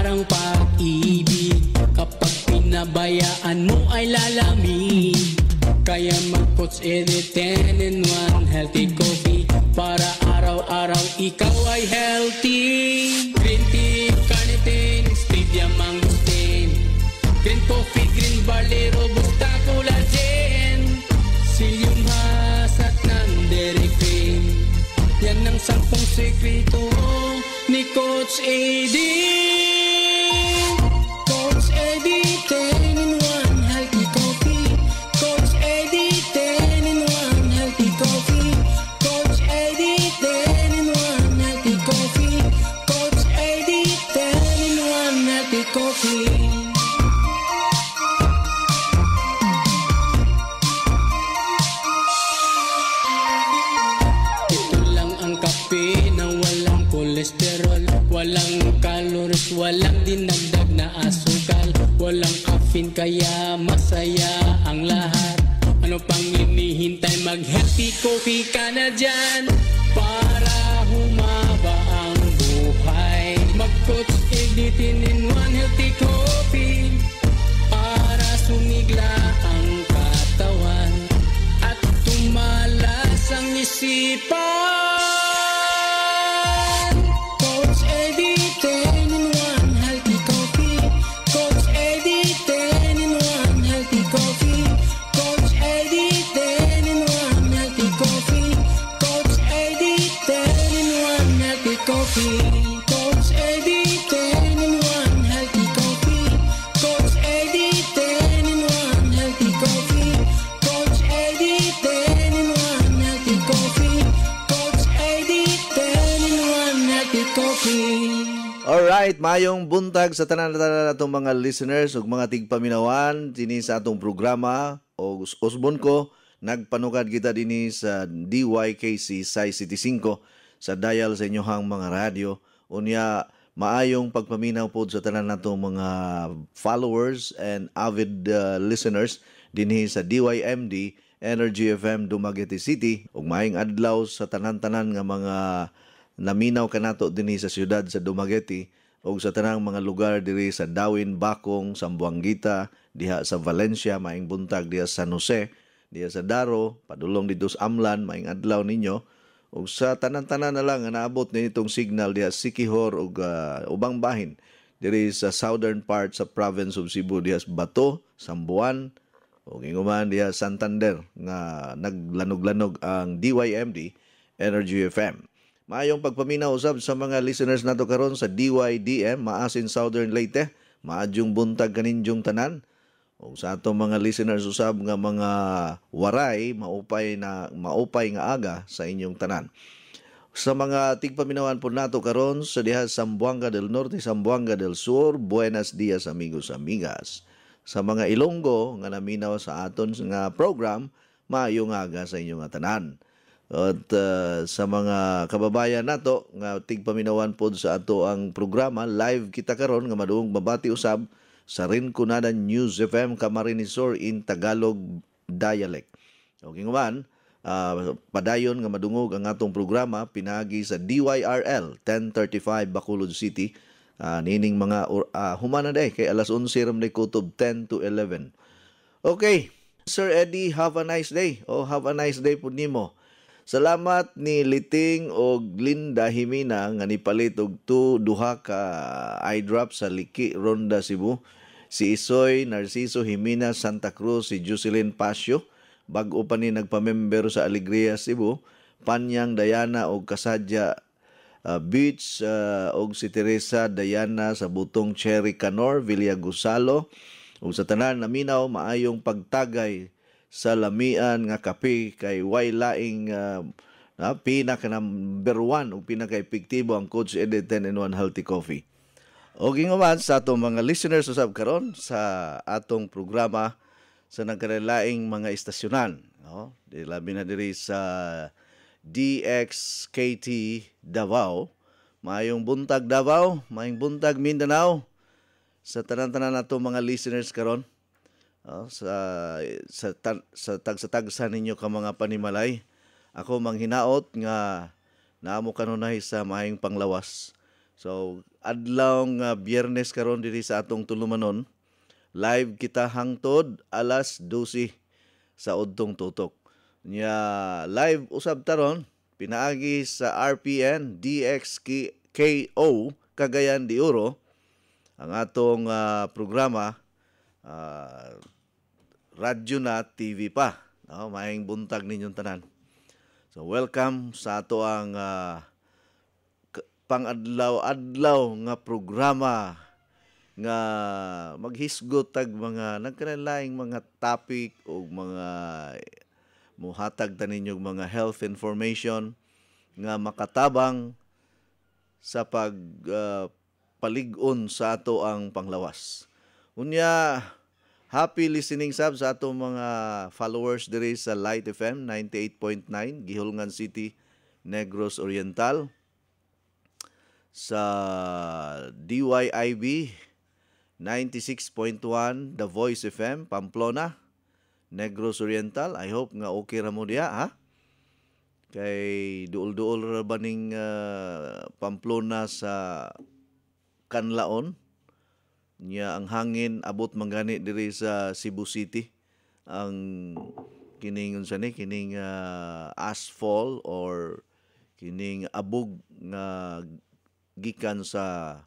parang pag-ibig Kapag pinabayaan mo ay lalamig Kaya mag-puts edit 10 in 1 Healthy coffee Para araw-araw ikaw ay healthy Green tea, carnitine, stevia, mangustin Green coffee, green barley, robusta, collagen Psyllium husk at non-dairy cream Yan ang sampung sekreto Coach AD. Kaya masaya ang lahat Ano pang hinihintay mag happy coffee ka na dyan Para humaba ang buhay Mag-coach editin in one healthy coffee Para sumigla ang katawan At tumalas ang isipan Alright, mayong buntag sa tanan tanan atong mga listeners ug mga tigpaminawan dinhi sa atong programa o usbon ko nagpanukad kita dinhi sa DYKC 575 sa dial sa inyong mga radyo unya maayong pagpaminaw pod sa tanan natong mga followers and avid uh, listeners dinhi sa DYMD Energy FM Dumaguete City ug maayong adlaw sa tanan-tanan nga mga naminaw kanato dinhi sa siyudad sa Dumaguete ug sa tanang mga lugar diri sa Dawin, Bakong, Sambuanggita, diha sa Valencia, maing buntag diha sa San Jose, diha sa Daro, padulong di Dos Amlan, maing adlaw ninyo, ug sa tanan-tanan na lang naabot nitong signal diha Sikihor ug uh, ah, ubang bahin diri sa southern part sa province of Cebu diha sa Bato, Sambuan ug ginguman diha Santander nga naglanog-lanog ang DYMD Energy FM. Maayong pagpaminaw usab sa mga listeners nato karon sa DYDM Maasin Southern Leyte. Maadyong buntag kaninjong tanan. O sa ato mga listeners usab nga mga waray maupay na maupay nga aga sa inyong tanan. Sa mga tigpaminawan po nato karon sa diha Sambuanga del Norte, Sambuanga del Sur, buenas dias amigos amigas. Sa mga Ilonggo nga naminaw sa aton nga program, maayong aga sa inyong tanan at uh, sa mga kababayan nato nga tigpaminawan pod sa ato ang programa live kita karon nga maduong mabati usab sa Rinconada News FM Camarinesor in Tagalog dialect. Okay man, uh, ah, padayon nga madungog ang atong programa pinagi sa DYRL 1035 Bacolod City uh, nining mga uh, humana day kay alas 11 ramday kutob 10 to 11. Okay, Sir Eddie, have a nice day. Oh, have a nice day po nimo. Salamat ni Liting og Linda Himina nga nipalit og to duha ka eye drop sa Liki Ronda Cebu. Si Isoy Narciso Himina Santa Cruz si Jocelyn Pasio bag-o pa ni nagpamember sa Alegria Cebu, Panyang Dayana og Kasadya uh, Beach uh, og si Teresa Dayana sa butong Cherry Canor, Villagusalo Ug sa tanan naminaw maayong pagtagay sa lamian nga kape kay way laing uh, um, uh, pinaka number one o pinaka epektibo ang Coach Eddie 10 in 1 Healthy Coffee. O ginguman sa atong mga listeners usab karon sa atong programa sa nagkalaing mga istasyonan, no? Di labi na diri sa DXKT Davao, maayong buntag Davao, maayong buntag Mindanao sa tanan-tanan nato mga listeners karon oh, sa sa tag, sa tagsa-tagsa ninyo ka mga panimalay ako manghinaot nga naamo kanunay sa maayong panglawas so adlaw nga uh, biyernes karon diri sa atong tulumanon live kita hangtod alas 12 sa udtong tutok nya live usab taron pinaagi sa RPN DXKO Kagayan di Oro ang atong uh, programa uh, radyo na TV pa. No, maayong buntag ninyong tanan. So welcome sa ato ang uh, pangadlaw-adlaw nga programa nga maghisgot tag mga nagkalaing mga topic o mga muhatag ta ninyo mga health information nga makatabang sa pag uh, palig-on sa ato ang panglawas. Unya, happy listening sab sa ato mga followers diri sa Light FM 98.9, Gihulngan City, Negros Oriental. Sa DYIB 96.1 The Voice FM, Pamplona, Negros Oriental. I hope nga okay ra mo diya, ha? Kay duol-duol ra baning uh, ah, Pamplona sa Kanlaon? niya ang hangin abot mangani diri sa Cebu City ang kining unsa ni kining uh, asphalt or kining abog nga gikan sa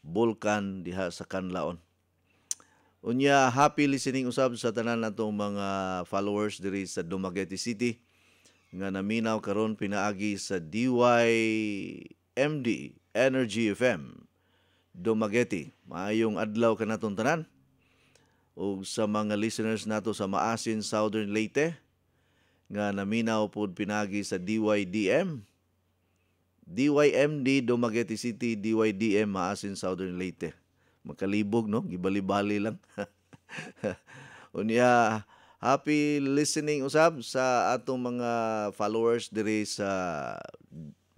bulkan diha sa Kanlaon. Unya happy listening usab sa tanan natong mga followers diri sa Dumaguete City nga naminaw karon pinaagi sa DYMD Energy FM Dumaguete. Maayong adlaw kanatong tanan. Ug sa mga listeners nato sa Maasin Southern Leyte nga naminaw pod pinagi sa DYDM. DYMD Dumaguete City, DYDM Maasin Southern Leyte. Makalibog no, gibali-bali lang. Unya happy listening usab sa atong mga followers diri sa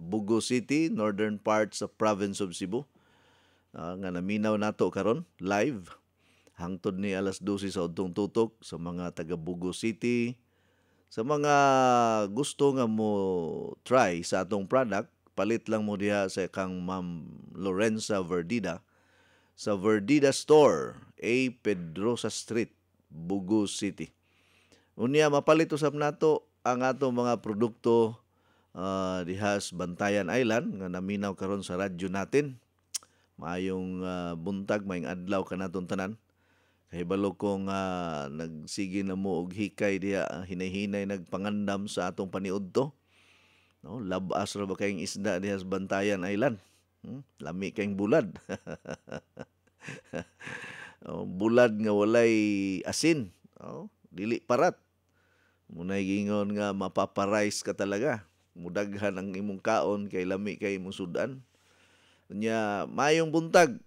Bugo City, northern parts of province of Cebu uh, nga naminaw nato karon live hangtod ni alas 12 sa udtong tutok sa mga taga Bugo City sa mga gusto nga mo try sa atong product palit lang mo diha sa kang Ma'am Lorenza Verdida sa Verdida Store A Pedrosa Street Bugo City unya mapalit usab nato ang atong mga produkto uh, ah, dihas Bantayan Island nga naminaw karon sa radyo natin Maayong uh, ah, buntag, maayong adlaw kanaton tanan. Kahibalo kong uh, nagsige na mo og hikay diha hinahinay nagpangandam sa atong paniudto. No, labas ra ba kayong isda diha sa Bantayan Island? Hmm? Lami kayong bulad. oh, bulad nga walay asin. Oh, dili parat. Munay gingon nga mapaparize ka talaga. Mudaghan ang imong kaon kay lami kay imong sudan. Nya mayong buntag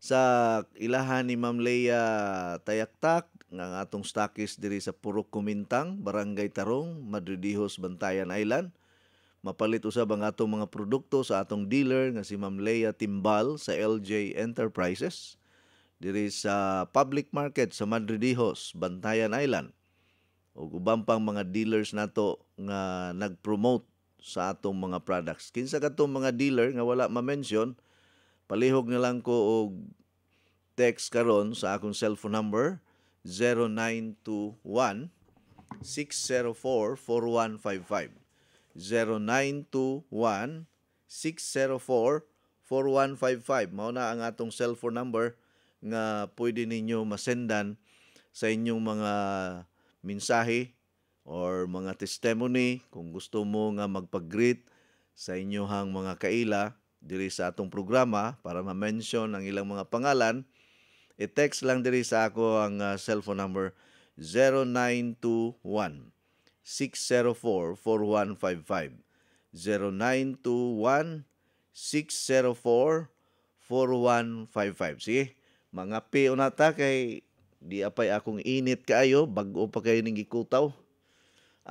sa ilahan ni Ma'am Leia Tayaktak nga atong stakis diri sa Purok Kumintang, Barangay Tarong, Madridihos, Bantayan Island. Mapalit usab ang atong mga produkto sa atong dealer nga si Ma'am Leia Timbal sa LJ Enterprises diri sa public market sa Madridihos, Bantayan Island. O ubang pang mga dealers nato nga nag-promote sa atong mga products. Kinsa katong mga dealer nga wala ma-mention, palihog na lang ko og text karon sa akong cellphone number 0921 604 4155. 0921 604 4155. Mao na ang atong cellphone number nga pwede ninyo masendan sa inyong mga mensahe or mga testimony kung gusto mo nga magpag-greet sa inyohang mga kaila diri sa atong programa para ma-mention ang ilang mga pangalan, i-text lang diri sa ako ang uh, cellphone number 0921 604 4155 0921 604 4155. Sige, mga P unata kay di apay akong init kaayo, bago pa kayo ning gikutaw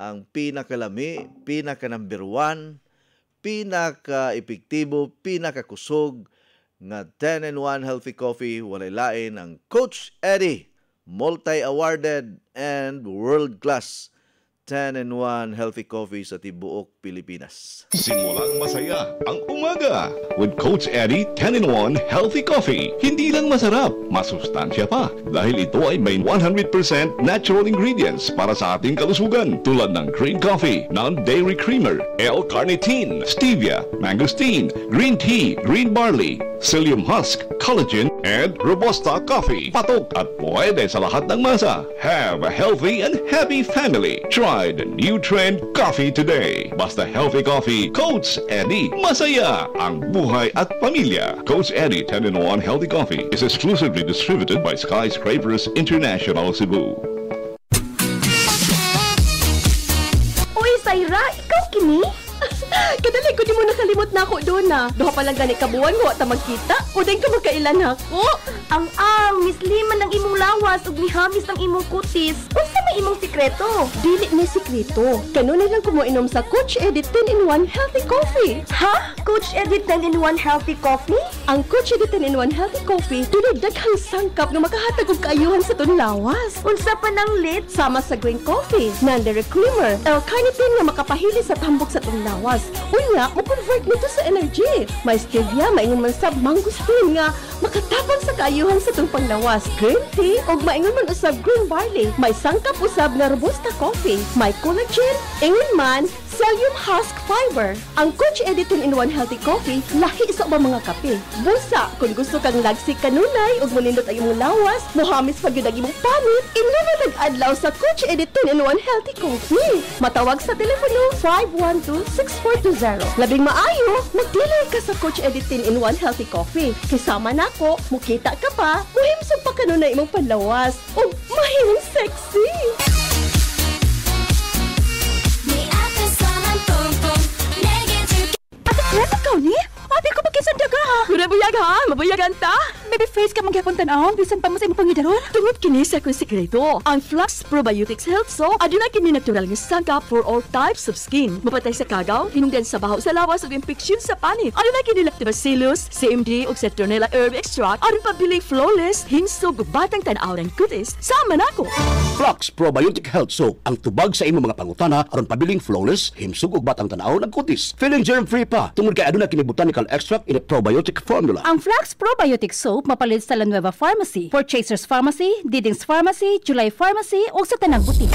ang pinakalami, pinaka number one, pinaka epektibo, pinaka kusog nga 10 in 1 healthy coffee walay lain ang Coach Eddie, multi-awarded and world-class 10 in 1 healthy coffee sa tibuok Pilipinas. Simulang masaya ang umaga with Coach Eddie 10 in 1 healthy coffee. Hindi lang masarap, masustansya pa dahil ito ay may 100% natural ingredients para sa ating kalusugan tulad ng green coffee, non-dairy creamer, L-carnitine, stevia, mangosteen, green tea, green barley, psyllium husk, collagen, and robusta coffee. Patok at pwede sa lahat ng masa. Have a healthy and happy family. Try the new trend coffee today. Basta healthy coffee, Coach Eddie. Masaya ang buhay at pamilya. Coach Eddie 10-in-1 Healthy Coffee is exclusively proudly distributed by Skyscrapers International Cebu. Uy, Saira, ikaw kini? Kadali ko di mo nakalimot na ako doon na. Duha pa lang gani kabuan mo ta magkita. O din ka magkailan ako. Ang ang misliman ng imong lawas ug nihamis ng imong kutis. Unsa may imong sikreto? Dili ni sikreto. Kanunay lang ko mo inom sa Coach Edit 10 in 1 healthy coffee. Ha? Coach Edit 10 in 1 healthy coffee? Ang Coach Edit 10 in 1 healthy coffee dunay daghang sangkap nga makahatag og kaayuhan sa ton lawas. Unsa pa nang lit? Sama sa green coffee, nandere creamer, L-carnitine nga makapahili sa tambok sa ton lawas. Unya, mo-convert nito sa energy. May stevia, maingon man sab mangustin nga makatabang sa kayuhan sa itong panglawas. Green tea o maingon man usab green barley. May sangkap usab na robusta coffee. May collagen, ingon man, Psyllium Husk Fiber. Ang Coach Editin in One Healthy Coffee, lahi sa ubang mga kape. Busa, kung gusto kang lagsik kanunay o mulindot ang imong lawas, muhamis pag yun imong panit, inuwa nag-adlaw sa Coach Editin in One Healthy Coffee. Matawag sa telepono 512 6420. Labing maayo, magdilay ka sa Coach Editin in One Healthy Coffee. Kisama na ako, mukita ka pa, muhimsog pa kanon na imong panlawas. O, oh, mahiling sexy! May atas sa tong-tong, negative... At, ikaw ni? Abi ko magkisan daga. Kuna buyag ha, mabuyagan ta. Maybe face ka mangyapon tanawon, bisan pa mo sa imong pangidaron. Tungod kini sa akong sekreto, ang Flux Probiotics Health Soap aduna kini natural nga sangkap for all types of skin. Mapatay sa kagaw, hinungdan sa baho sa lawas ug infection sa panit. Aduna kini lactobacillus, CMD ug Citronella herb extract aron pabiling flawless, hinsog ug batang tanaw aw ng kutis. Sama na ko. Flux Probiotic Health Soap ang tubag sa imo mga pangutana aron pabiling flawless, hinsog ug batang tanaw aw ng kutis. Feeling germ-free pa. Tungod kay aduna kini botanical Tropical Extract in a Probiotic Formula. Ang Flax Probiotic Soap mapalit sa Lanueva Pharmacy, Purchasers Pharmacy, Diding's Pharmacy, July Pharmacy o sa Tanang Butik.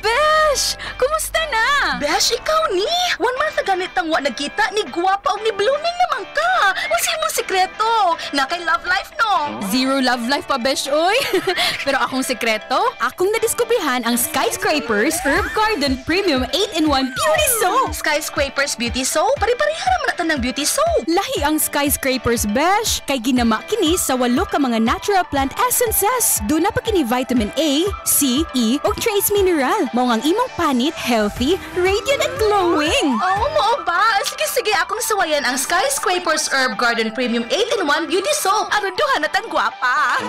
Besh! Kumusta na? Besh, ikaw ni! One month na ganit ang wa nagkita ni Guapa o ni Blooming naman ka! Wasi mo sekreto! Nga kay love life no? Zero love life pa, Besh, oy! Pero akong sekreto, akong nadiskubrihan ang Skyscrapers Herb Garden Premium 8-in-1 Beauty Soap! Skyscrapers Beauty Soap? Pare-pareha naman natin ng Beauty Soap! Lahi ang skyscrapers besh kay ginama kini sa walo ka mga natural plant essences. Do na pa kini vitamin A, C, E ug trace mineral. Mao ang imong panit healthy, radiant and glowing. Oh, mo ba? Sige sige akong sawayan ang skyscrapers herb garden premium 8-in-1 beauty soap. Aron duha na tang gwapa.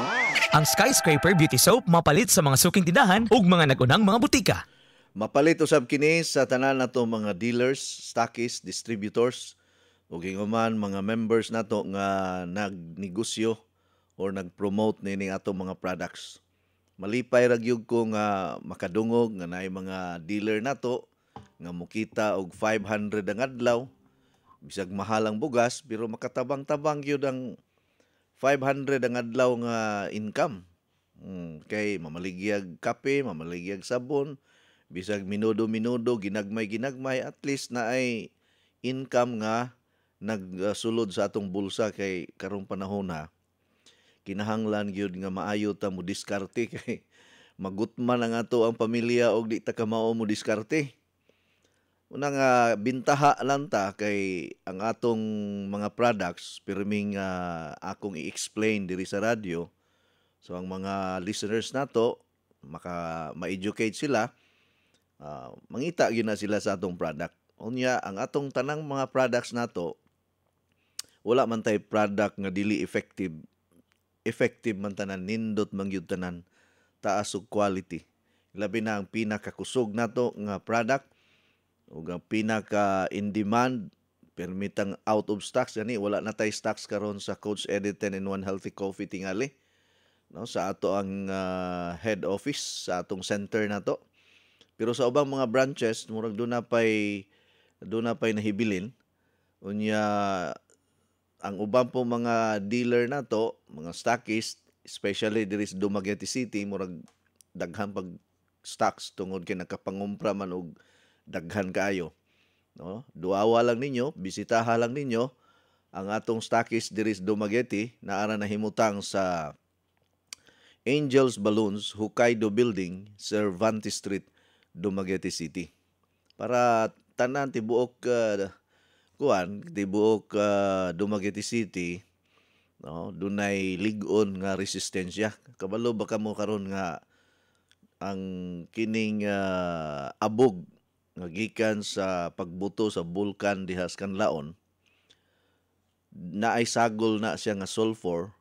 ang skyscraper beauty soap mapalit sa mga suking tindahan ug mga nagunang mga butika. Mapalit usab kini sa tanan nato mga dealers, stockists, distributors, o ginguman mga members nato nga nagnegosyo or nagpromote ni nini ato mga products. Malipay ra gyud ko nga makadungog nga naay mga dealer nato nga mukita og 500 ang adlaw bisag mahal ang bugas pero makatabang-tabang gyud ang 500 ang adlaw nga income. Mm, kay mamaligyag kape, mamaligyag sabon, bisag minudo-minudo, ginagmay-ginagmay at least na ay income nga nagsulod sa atong bulsa kay karong panahon ha kinahanglan gyud nga maayo ta mo diskarte kay na nga to ang pamilya og di ta ka mao mo diskarte una nga bintaha lang ta kay ang atong mga products pirming uh, akong i-explain diri sa radyo so ang mga listeners nato maka ma-educate sila uh, mangita gyud na sila sa atong product unya ang atong tanang mga products nato wala man tay product nga dili effective effective man tanan nindot man tanan taas og quality labi na ang pinakakusog nato nga product ug ang pinaka in demand permitang out of stocks yani wala na tay stocks karon sa Coach Edit 10 in 1 Healthy Coffee tingali no sa ato ang uh, head office sa atong center nato pero sa ubang mga branches murag do na pay do na pay nahibilin unya ang uban po mga dealer na to, mga stockist, especially diri sa Dumaguete City, murag daghan pag stocks tungod kay nakapangumpra man og daghan kaayo. No? Duawa lang ninyo, bisitaha lang ninyo ang atong stockist diri sa Dumaguete na ara na himutang sa Angels Balloons Hokkaido Building, Cervantes Street, Dumaguete City. Para tanan tibuok uh, kuan tibuok uh, Dumaguete City no dunay ligon nga resistensya kabalo baka mo karon nga ang kining uh, abog nga gikan sa pagbuto sa bulkan diha sa kanlaon naay sagol na siya nga sulfur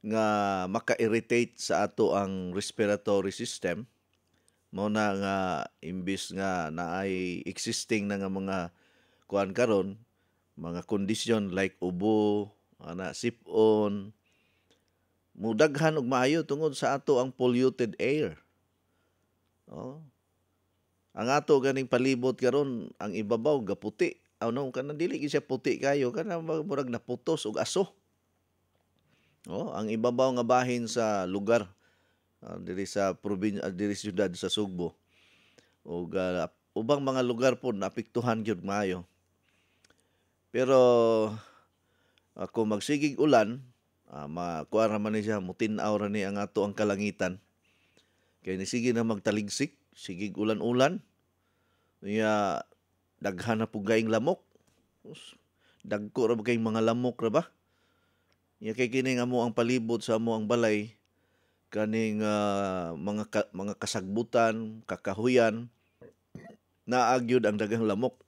nga maka-irritate sa ato ang respiratory system mo na nga imbis nga naay existing na nga mga kuan karon mga kondisyon like ubo, ana sipon, mudaghan og maayo tungod sa ato ang polluted air. Oh. Ang ato ganing palibot karon ang ibabaw gaputi. Ano oh, kana dili gyud siya puti kayo kana murag naputos og aso. Oh, ang ibabaw nga bahin sa lugar uh, diri sa probinsya uh, diri syudad sa Sugbo. Og uh, ubang mga lugar po naapektuhan gyud maayo. Pero uh, magsigig ulan, uh, makuha naman ni siya, mutinaw ra ni ang ato ang kalangitan. Kaya ni sige na magtaligsik, sigig ulan-ulan. Niya daghan na pug gaing lamok. Dagko ra kay mga lamok ra ba? Niya kay kini nga mo ang palibot sa mo ang balay kaning uh, mga ka, mga kasagbutan, kakahuyan na agyud ang daghang lamok.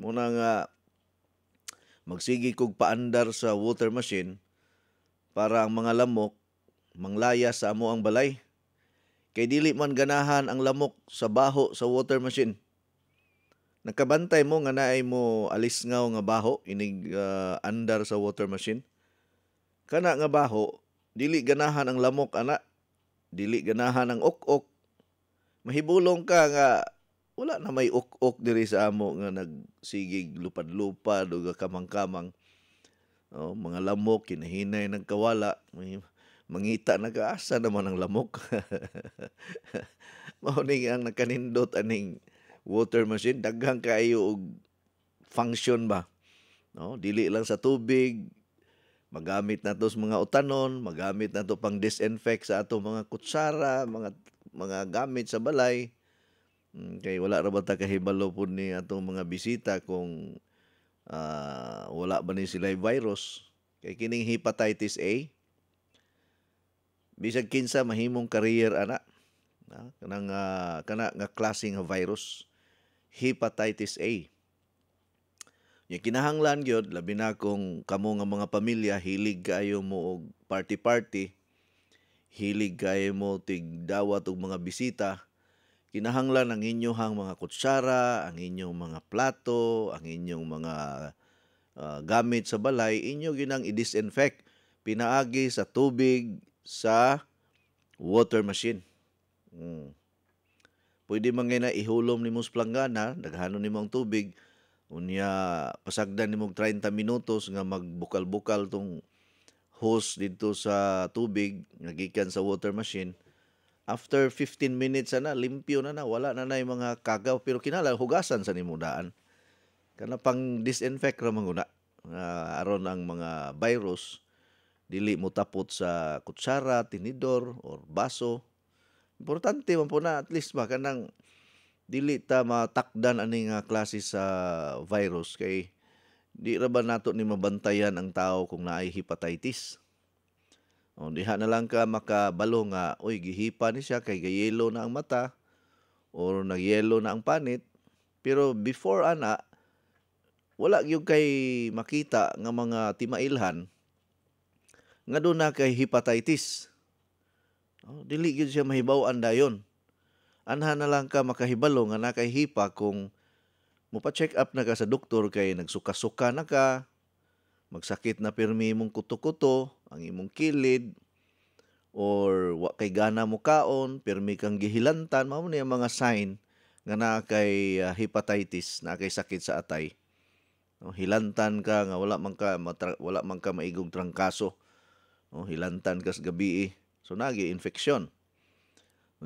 Mo na nga magsigi kog paandar sa water machine para ang mga lamok manglaya sa amo ang balay. Kay dili man ganahan ang lamok sa baho sa water machine. Nakabantay mo nga naay mo alis nga nga baho inig uh, andar sa water machine. Kana nga baho dili ganahan ang lamok ana, dili ganahan ang ok-ok. Mahibulong ka nga wala na may ok-ok diri sa amo nga nagsigig lupad lupa o kamang-kamang. Oh, mga lamok, kinahinay ng kawala. May, mangita na nagaasa naman ang lamok. Mauning ang nakanindot aning water machine, daghang kayo og function ba. No, oh, dili lang sa tubig, magamit na to sa mga utanon, magamit na to pang disinfect sa ato mga kutsara, mga mga gamit sa balay. Mm, kay wala ra bata kahibalo pud ni atong mga bisita kung uh, wala ba ni sila virus. Kay kining hepatitis A bisag kinsa mahimong career ana na kanang uh, kana nga klase virus hepatitis A. Yung kinahanglan gyud labi na kung kamo nga mga pamilya hilig kayo mo og party-party, hilig kayo mo tigdawat og mga bisita, kinahanglan ang inyong mga kutsara, ang inyong mga plato, ang inyong mga uh, gamit sa balay, inyo ginang i-disinfect pinaagi sa tubig sa water machine. Hmm. Pwede man nga ihulom ni mong planggana, daghanon ni ang tubig, unya pasagdan ni mong 30 minutos nga magbukal-bukal tong hose dito sa tubig, nagikan sa water machine, after 15 minutes na limpyo na na wala na na yung mga kagaw pero kinala hugasan sa nimudaan kana pang disinfect ra manguna uh, aron ang mga virus dili mo tapot sa kutsara tinidor or baso importante man po na at least ba kanang dili ta matakdan aning uh, klase sa virus kay di ra ba nato ni mabantayan ang tao kung naay hepatitis o, diha na lang ka makabalo nga, uy, gihipa ni siya kay gayelo na ang mata or nagyelo na ang panit. Pero before ana, wala gyud kay makita nga mga timailhan nga doon na kay hepatitis. Oh, dili gyud siya mahibaw-an dayon. Anha na lang ka makahibalo nga na kay hipa kung mupa-check up na ka sa doktor kay nagsuka-suka na ka, magsakit na pirmi mong kuto-kuto, ang imong kilid or wa kay gana mo kaon pirmi kang gihilantan mao ni mga sign nga na kay uh, hepatitis na kay sakit sa atay no, hilantan ka nga wala man ka matra, wala man ka maigog trangkaso no, hilantan kas gabi eh. so nagi infeksyon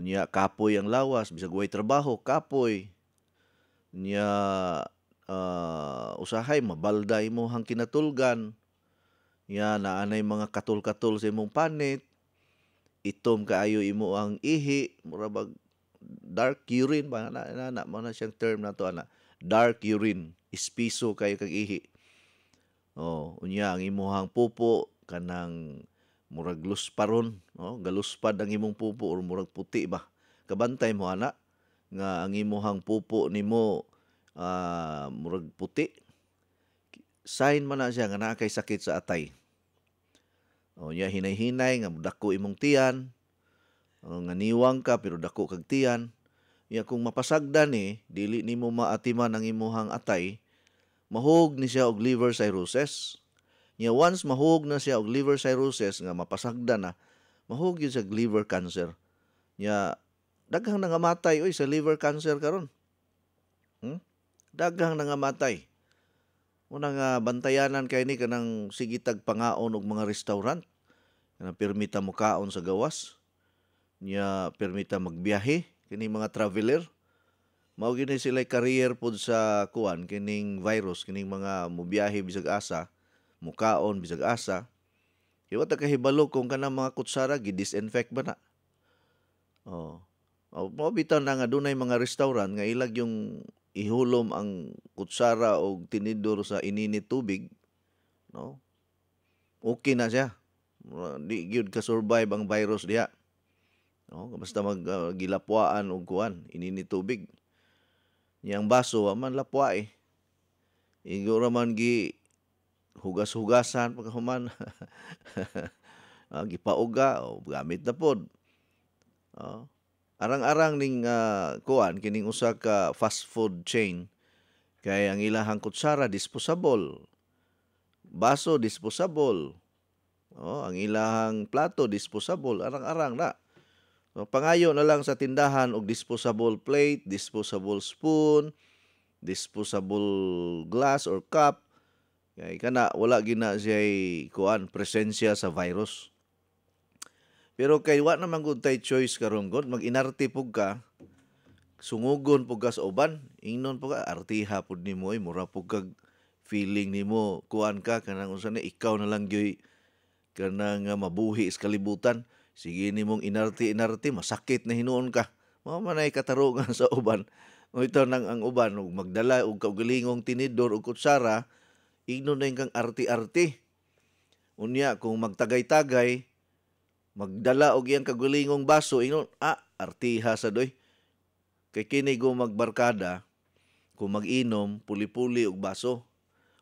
Nya kapoy ang lawas bisag way trabaho kapoy Nya uh, ah, usahay mabalday mo hang kinatulgan Ya, naanay mga katul-katul sa imong panit. Itom kaayo imo ang ihi. Murabag dark urine ba? Na, na, na, na, na siyang term na to, ana. Dark urine. Ispiso kayo kag ihi. Oh, unya ang imuhang pupo kanang murag lusparon, oh, galuspad ang imong pupo or murag puti ba. Kabantay mo ana nga ang imuhang pupo nimo uh, murag puti sign man na siya nga naa kay sakit sa atay o niya hinay-hinay nga dako imong tiyan. O, nga niwang ka pero dako kag tiyan. Ya kung mapasagdan ni, eh, dili nimo maatiman ang imuhang atay, mahug ni siya og liver cirrhosis. Ya once mahug na siya og liver cirrhosis nga mapasagdan na, mahug yun sa liver cancer. Ya daghang nga matay oy sa liver cancer karon. Hmm? Daghang nga nangamatay. Una nga bantayanan kay ni kanang sigitag pangaon og mga restaurant na permita mo kaon sa gawas niya permita magbiyahe kini mga traveler mao gini sila career pod sa kuan kining virus kining mga mobiyahe bisag asa mukaon bisag asa iwa ta kahibalo kung kana mga kutsara gi-disinfect ba na oh mao bitaw na nga dunay mga restaurant nga ilag yung ihulom ang kutsara o tinidor sa ininit tubig no okay na siya di gyud ka survive ang virus diha. No, basta maggilapwaan ah, uh, og kuan, inini tubig. Niyang baso man lapwa eh. Igura man gi hugas-hugasan pagkahuman. uh, ah, gipauga o gamit na pod. Uh, arang-arang ning uh, ah, kuan kining usa ka fast food chain kay ang ilahang kutsara disposable. Baso disposable Oh, ang ilahang plato disposable arang-arang na. So, pangayo na lang sa tindahan og disposable plate, disposable spoon, disposable glass or cup. Kay kana wala gina siya kuan presensya sa virus. Pero kay wa naman gud tay choice karon gud mag-inarte pug ka sungugon pug ka sa uban, ingnon pug ka artiha pud nimo ay eh, mura pug kag feeling nimo kuan ka kanang unsa ni ikaw na lang gyoy nga mabuhi sa kalibutan, sige ni mong inarti-inarti, masakit na hinuon ka. Mamanay katarungan sa uban. O ito nang ang uban, ug magdala, og kaugalingong tinidor, ug kutsara, igno na kang arti-arti. Unya, kung magtagay-tagay, magdala og iyang kagulingong baso, igno, ah, artiha sa doy. Kay kini go magbarkada, kung mag-inom, puli-puli og baso.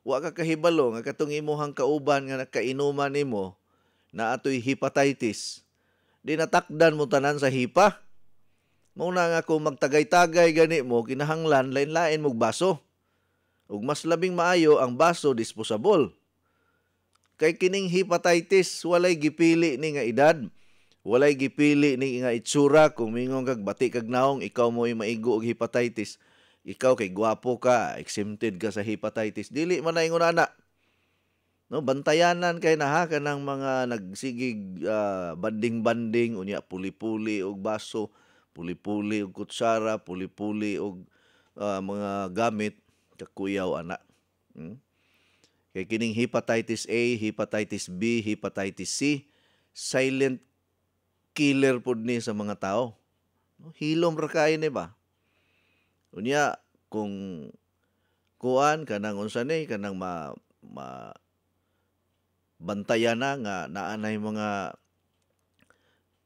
Wa ka kahibalo nga katong imuhang kauban nga nakainuman nimo, na ato'y hepatitis. Dinatakdan mo tanan sa hipa. Muna nga kung magtagay-tagay gani mo, kinahanglan, lain-lain mo baso. Ug mas labing maayo ang baso disposable. Kay kining hepatitis, walay gipili ni nga edad. Walay gipili ni nga itsura kung mingong kag bati kag naong ikaw mo'y maigo og hepatitis. Ikaw kay gwapo ka, exempted ka sa hepatitis. Dili man na ingon anak No, bantayanan kay naha ka ng mga nagsigig uh, banding-banding unya puli-puli og baso, puli-puli og kutsara, puli-puli og uh, mga gamit kakuyaw ana. Hmm? Kay kining hepatitis A, hepatitis B, hepatitis C, silent killer pud ni sa mga tao. No, hilom ra kay ni ba? Unya kung kuan kanang unsa ni kanang ma, ma bantayan na nga naanay mga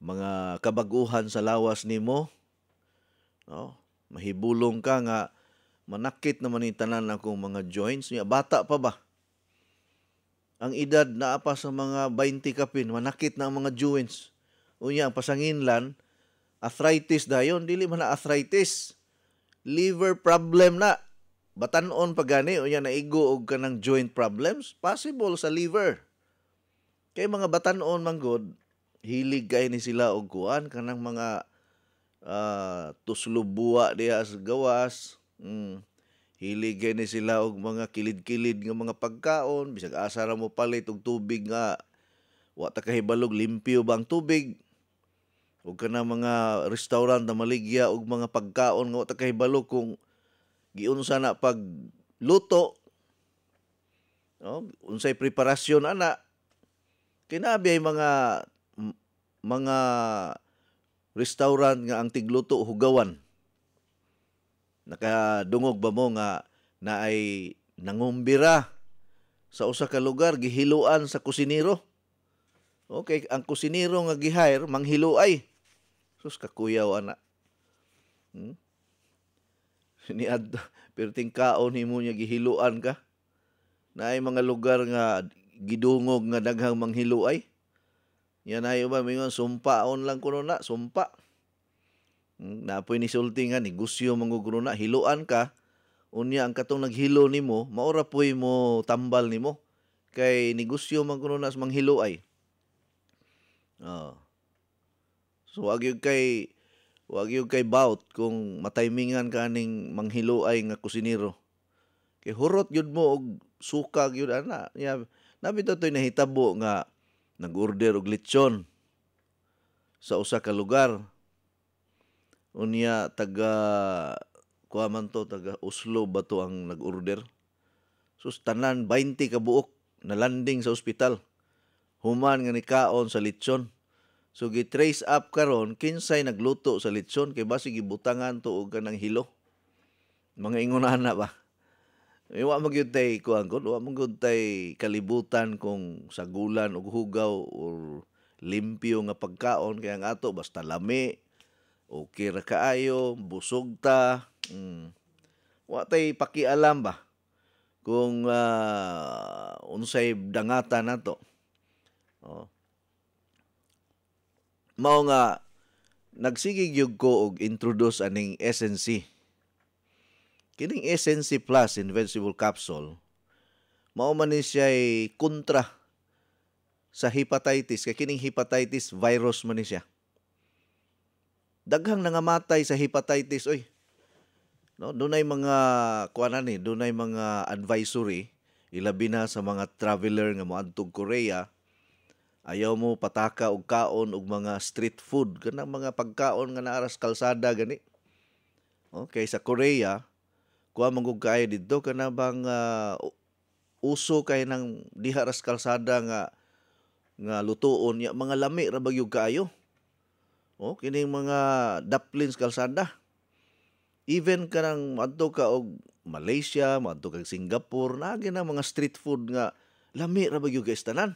mga kabaguhan sa lawas nimo no mahibulong ka nga manakit na ni tanan akong mga joints niya bata pa ba ang edad na apa sa mga 20 kapin manakit na ang mga joints unya ang pasanginlan arthritis dayon dili man arthritis liver problem na batan-on pa gani unya naigo og kanang joint problems possible sa liver Kay mga batanon manggod, hilig kay ni sila og kuan kanang mga uh, ah, tuslubua diha sa gawas. Mm. Hilig kay ni sila og mga kilid-kilid nga mga pagkaon, bisag asa ra mo palit og tubig nga wa ta kahibalog limpyo bang tubig. Ug kana mga restaurant na maligya og mga pagkaon nga wa ta kahibalog kung giunsa na pag luto no? Oh, unsay preparasyon ana Tinabi ay mga mga restaurant nga ang tigluto hugawan. Nakadungog ba mo nga na ay nangumbira sa usa ka lugar gihiluan sa kusinero? Okay, ang kusinero nga gihire manghiluay. Sus kakuyaw ana. Hmm? Ni ad perting kaon himo niya gihiluan ka. Na ay mga lugar nga gidungog nga daghang manghiluay. Yan ayo ba mingon sumpaon lang kuno na sumpa. Hmm, napoy ni sulting nga negosyo mangugro na hiluan ka unya ang katong naghilo nimo maura poy mo tambal nimo kay negosyo man kuno nas manghiluay. Oh. Ah. So wag yun kay wag yun kay bout kung matimingan ka ning manghiluay nga kusinero. Kay hurot gyud mo og suka gyud ana. Yeah Nabi to nahitabo nga nag-order og lechon sa usa ka lugar. Unya taga kuha man to taga Oslo ba to ang nag-order. Sus tanan 20 ka buok na landing sa ospital. Human nga nikaon sa lechon. So gi-trace up karon kinsay nagluto sa lechon kay basi gibutangan to og kanang hilo. Mga ingon ana ba? Iwa eh, magyutay kuan ko, wa magyutay kalibutan kung sagulan og hugaw or limpyo nga pagkaon kay ang ato basta lami okay ra kaayo, busog ta. Mm. Wa tay pakialam ba kung uh, unsay dangata nato. Oh. Mao nga nagsigig yug ko og introduce aning SNC Kining SNC Plus Invincible Capsule, mao man ni siya kontra sa hepatitis kay kining hepatitis virus man ni siya. Daghang nangamatay sa hepatitis oy. No, dunay mga kuanan ni, dunay mga advisory ilabi na sa mga traveler nga moadtog Korea. Ayaw mo pataka og kaon og mga street food, kanang mga pagkaon nga naaras kalsada gani. Okay, sa Korea, kuha mangog kayo didto kana bang uh, uso kay nang diha ras kalsada nga nga lutuon ya mga lami ra bagyo kaayo oh kini mga daplins kalsada even kanang adto ka og Malaysia madto kag Singapore nagi na mga street food nga lami ra bagyo guys tanan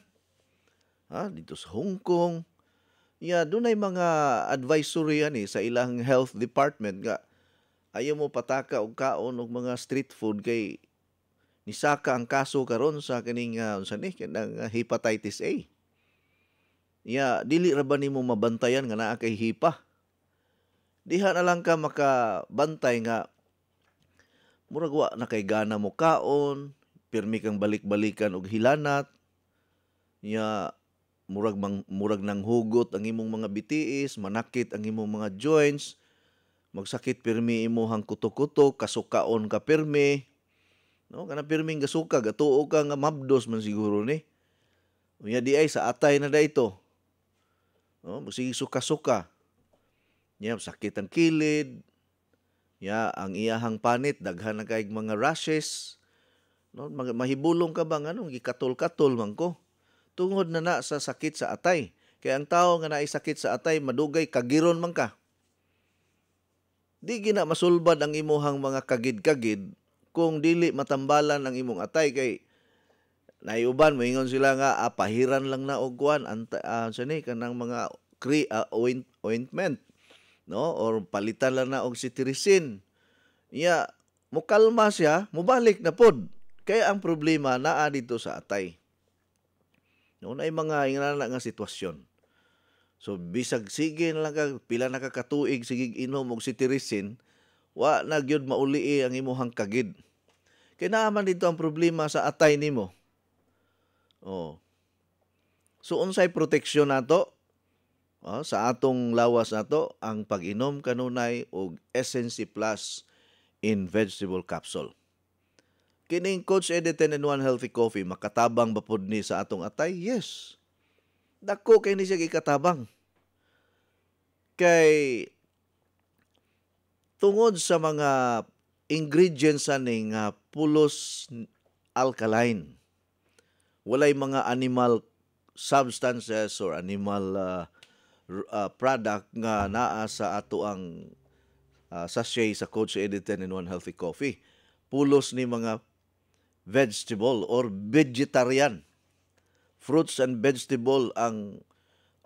ha dito sa Hong Kong ya dunay mga advisory ani eh, sa ilang health department nga Ayaw mo pataka og kaon og mga street food kay nisaka ang kaso karon sa kaning uh, ah, unsa ni kanang uh, ah, hepatitis A. Ya, yeah, dili ra ba nimo mabantayan nga naa kay hipa? Diha na lang ka makabantay nga murag wa na kay gana mo kaon, pirmi kang balik-balikan og hilanat. Ya, yeah, murag mang, murag nang hugot ang imong mga bitiis, manakit ang imong mga joints, magsakit pirmi imuhang kuto-kuto, kasukaon ka pirmi. No, kana pirming gasuka, gatuo ka nga mabdos man siguro ni. Unya di ay sa atay na dayto. No, magsige suka-suka. Nya sakit ang kilid. Ya, ang iyahang panit daghan na kay mga rashes. No, mahibulong ka ba nganong gikatol-katol man ko. Tungod na na sa sakit sa atay. Kaya ang tao nga naisakit sa atay madugay kagiron man ka Di gina masulbad ang imuhang mga kagid-kagid kung dili matambalan ang imong atay kay naiuban mo ingon sila nga apahiran ah, lang na og kuan anta uh, ah, ano sini kanang mga cre, uh, ah, ointment no or palitan lang na og cetirizine iya yeah, mukalma siya mubalik na pod kay ang problema naa dito sa atay no nay mga ingana nga sitwasyon So bisag sige na lang kag pila na kakatuig sigig inom og sitirisin, wa na gyud mauli eh ang imong kagid. Kay naaman dito ang problema sa atay nimo. Oh. So unsay proteksyon nato? Oh, sa atong lawas nato ang pag-inom kanunay og Essence Plus in vegetable capsule. Kining Coach Editan and One Healthy Coffee makatabang ba pod ni sa atong atay? Yes. Dako kay ni siya gikatabang. Kay tungod sa mga ingredients ani nga pulos alkaline. Walay mga animal substances or animal uh, uh, product nga naa sa ato ang uh, sachet sa Coach Editan in One Healthy Coffee. Pulos ni mga vegetable or vegetarian fruits and vegetable ang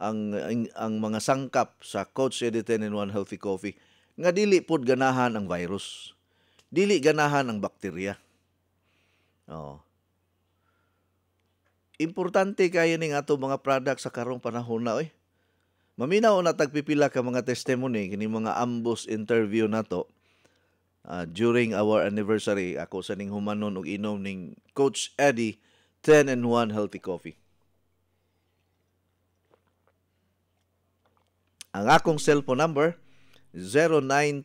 ang ang, ang mga sangkap sa Coach Eddie 10 in 1 Healthy Coffee nga dili pod ganahan ang virus. Dili ganahan ang bakterya. Oh. Importante kayo ning ato mga product sa karong panahon na oy. Maminaw na tagpipila ka mga testimony kini mga ambos interview nato uh, ah, during our anniversary ako sa ning humanon og inom ning Coach Eddie 10 and 1 healthy coffee. Ang akong cellphone number 0921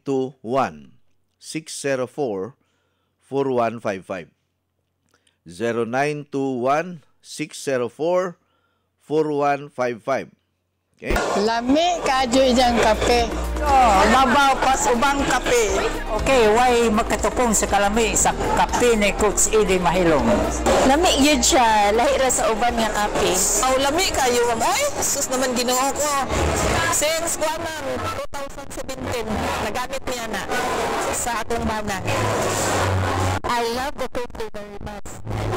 604 4155 0921 604 4155 Okay? Lami kayo diyang kape. Mabaw pas ubang kape. Okay, why magkatupong sa kalami sa kape ni Coach Eddie Mahilong? Lami yun siya, lahi ra sa uban nga kape. oh, lami kayo, ay, sus naman ginoo ko. Ah. Since kuha man, 2017, nagamit niya na sa atong bana. I love the coffee very much.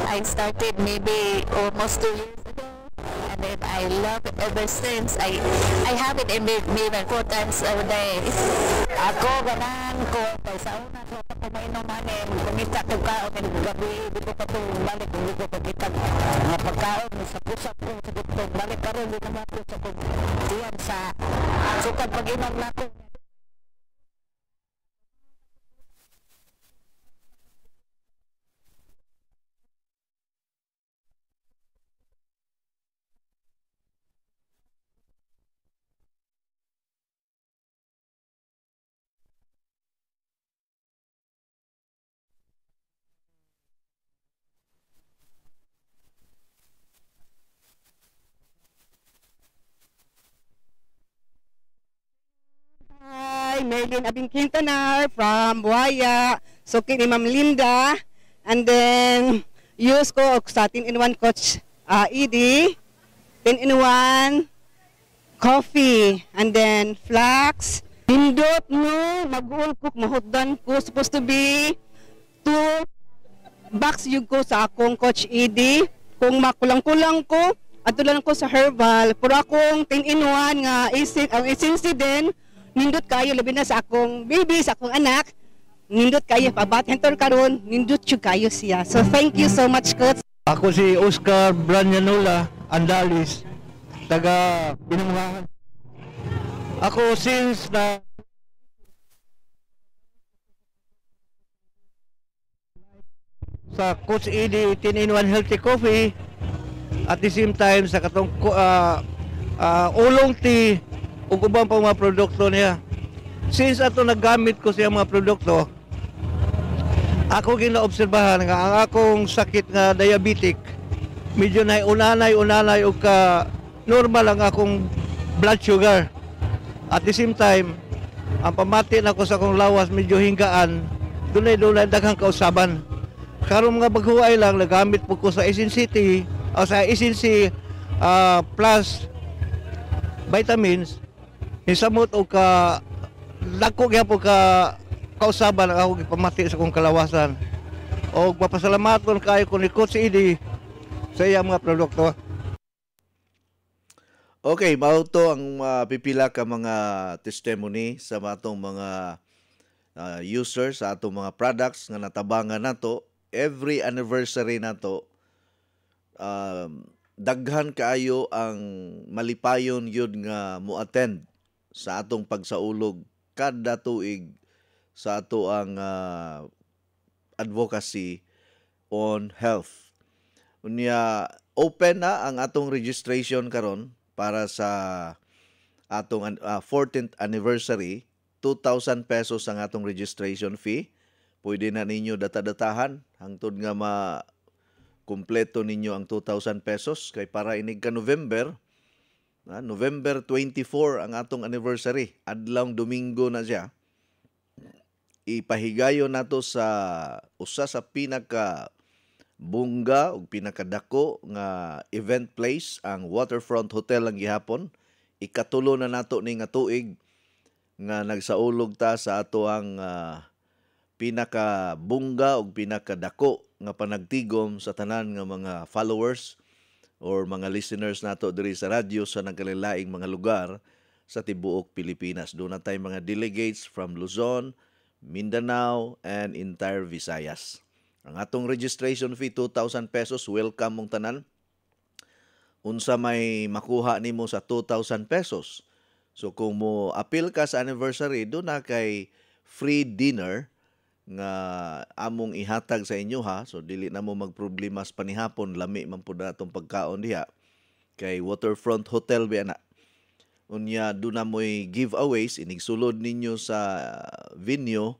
I started maybe almost two years ago and then I love it ever since. I I have it in me, me four times a day. Ako, ganan ko. Sa una ko, ako mainumanin. Kumita ko kaon ng gabi. Di ko pa ito balik. Hindi ko pagkita nga pagkaon. Sa pusap ko, sa gutong balik. Pero hindi naman ko sa kong tiyan sa sukad pag-inom na ko. din Abing Quintanar from Buhaya. So, kini Ma'am Linda. And then, use ko sa 10 in 1 coach uh, ED. 10 in 1 coffee. And then, flax. Pindot no, mag-uul ko, mahutdan ko. Supposed to be two box yug ko sa akong coach ED. Kung makulang-kulang ko, ato lang ko sa herbal. Pura akong 10 in 1 nga, isin, ang essence din, nindot kayo labi na sa akong baby, sa akong anak. Nindot kayo pabat hentor karon, nindot jud kayo siya. So thank you so much coach. Ako si Oscar Branyanola Andalis, taga Binangunan. Ako since na sa Coach Edi 18 in 1 healthy coffee at the same time sa katong uh, ah, uh, ah, ulong tea ug uban pa mga produkto niya since ato naggamit ko siya mga produkto ako ginaobserbahan nga ang akong sakit nga diabetic medyo na unanay unanay og ka normal ang akong blood sugar at the same time ang pamati na ko sa akong lawas medyo hinggaan dunay dunay daghang kausaban karon mga baghuay lang nagamit po ko sa Isin City o sa Isin uh, ah, plus vitamins Hisamot og ka dako gyud po ka kausaban ako akong ipamati sa kong kalawasan. O mapasalamaton kayo kung ni Coach Idi sa iya mga produkto. Okay, mao to ang uh, pipila ka mga testimony sa atong mga uh, users sa atong mga products nga natabangan nato every anniversary nato um, daghan kaayo ang malipayon yun nga mo attend sa atong pagsaulog kada tuig sa ato ang uh, advocacy on health. Unya open na ang atong registration karon para sa atong uh, ah, 14th anniversary 2,000 pesos ang atong registration fee. Pwede na ninyo data hangtod nga ma kumpleto ninyo ang 2,000 pesos kay para inig ka November November 24 ang atong anniversary. adlaw Domingo na siya. Ipahigayo nato sa usa sa pinaka bunga ug pinakadako nga event place ang Waterfront Hotel ang gihapon. Ikatulo na nato ning nga tuig nga nagsaulog ta sa ato ang uh, ah, pinakabungga o pinakadako nga panagtigom sa tanan nga mga followers or mga listeners nato diri sa radyo sa nagkalilaing mga lugar sa tibuok Pilipinas. Doon na tayo mga delegates from Luzon, Mindanao, and entire Visayas. Ang atong registration fee 2,000 pesos. Welcome mong tanan. Unsa may makuha nimo sa 2,000 pesos. So kung mo appeal ka sa anniversary, doon na kay free dinner nga among ihatag sa inyo ha so dili na mo magproblema sa panihapon lami man pud atong pagkaon diha kay Waterfront Hotel ba na unya do na moy giveaways inigsulod ninyo sa venue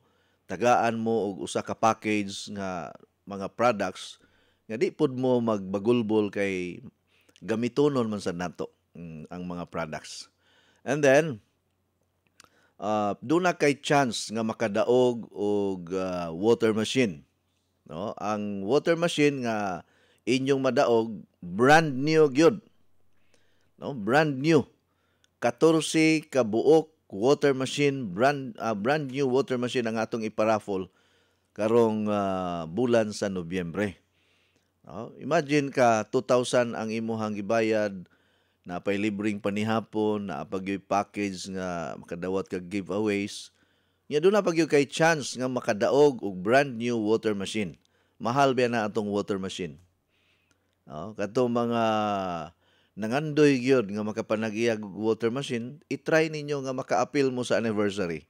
tagaan mo og usa ka package nga mga products nga di pud mo magbagulbol kay gamitonon man sa nato mm, ang mga products and then uh, doon na kay chance nga makadaog og uh, water machine. No? Ang water machine nga inyong madaog brand new gyud. No? Brand new. 14 ka buok water machine brand uh, brand new water machine ang atong iparaffle karong uh, bulan sa Nobyembre. No? Imagine ka 2,000 ang imuhang gibayad napay libreng panihapon, naapagyoy package nga makadawat kag giveaways. Nga doon napagyoy kay chance nga makadaog og brand new water machine. Mahal ba na atong water machine? No? Oh, kato mga nangandoy gyud nga makapanagiyag water machine, i-try ninyo nga maka makaapil mo sa anniversary.